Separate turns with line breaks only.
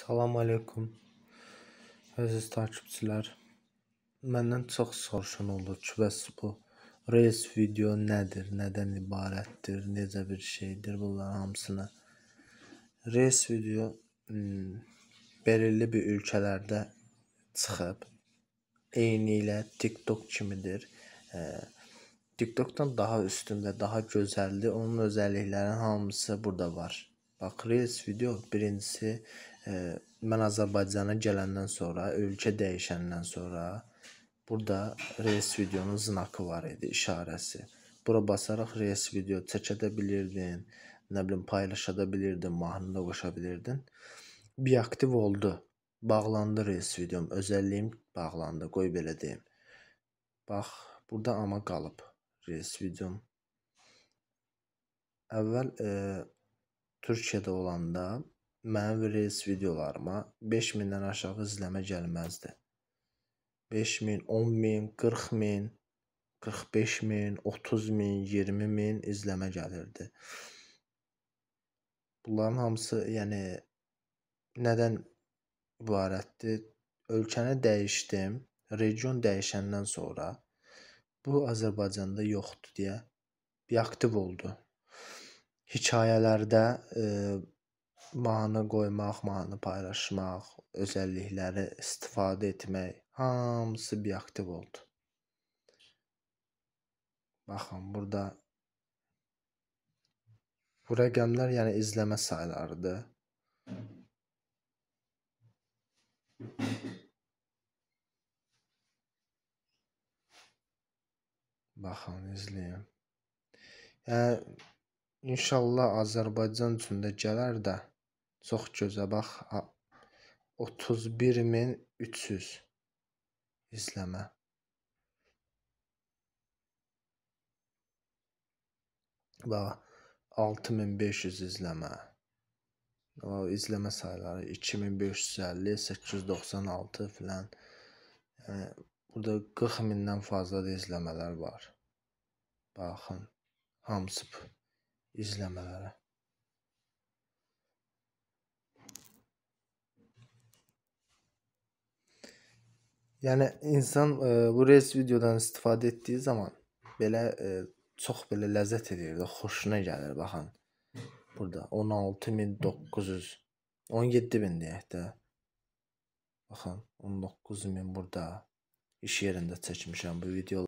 Salam aleykum. Əziz takipçilər. Məndən çox soruşan olur ki, bəs bu reels video nədir, nədən ibarətdir, necə bir şeydir, bunların hamısını. Reels video hmm, belirli bir ölkələrdə çıxıb. Eyni ilə TikTok kimidir. E, TikTokdan daha üstün və daha gözəldir. Onun özəlliklərinin hamısı burada var. Bax, Reels video birincisi e, mən Azərbaycana gələndən sonra, ölkə dəyişəndən sonra burada Reels videonun znakı var idi, işarəsi. Bura basaraq Reels video çəkə də bilirdin, nə bilim paylaşa da bilirdin, mahnı da qoşa bilirdin. Bir aktiv oldu. Bağlandı Reels videom, özəlliyim bağlandı, qoy belə deyim. Bax, burada amma qalıb Reels videom. Əvvəl e, Türkiyədə olanda mənim reels videolarıma 5000-dən aşağı izləmə gəlməzdi. 5000, 10000, 40000, 45000, 30000, 20000 izləmə gəlirdi. Bunların hamısı, yəni nədən ibarətdir? Ölkəni dəyişdim, region dəyişəndən sonra bu Azərbaycanda yoxdur deyə bir aktiv oldu hekayələrdə e, mahnı qoymaq, mahnı paylaşmaq, özəllikləri istifadə etmək hamısı bioaktiv oldu. Baxın, burada bu rəqəmlər yəni izləmə saylarıdır. Baxın, izləyin. Yəni İnşallah Azərbaycan üçün də gələr də çox gözə bax 31300 izləmə. Bax 6500 izləmə. O izləmə sayları 2550, 896 filan. Yəni burada 40 mindən fazla da izləmələr var. Baxın, hamısı izlemelere Yəni insan e, bu reels videodan istifadə etdiyi zaman belə e, çox belə ləzzət eləyir də, xoşuna gəlir baxın. Burada 16900, 17000 deyək də. Baxın 19000 burada iş yerində çəkmişəm bu videoları.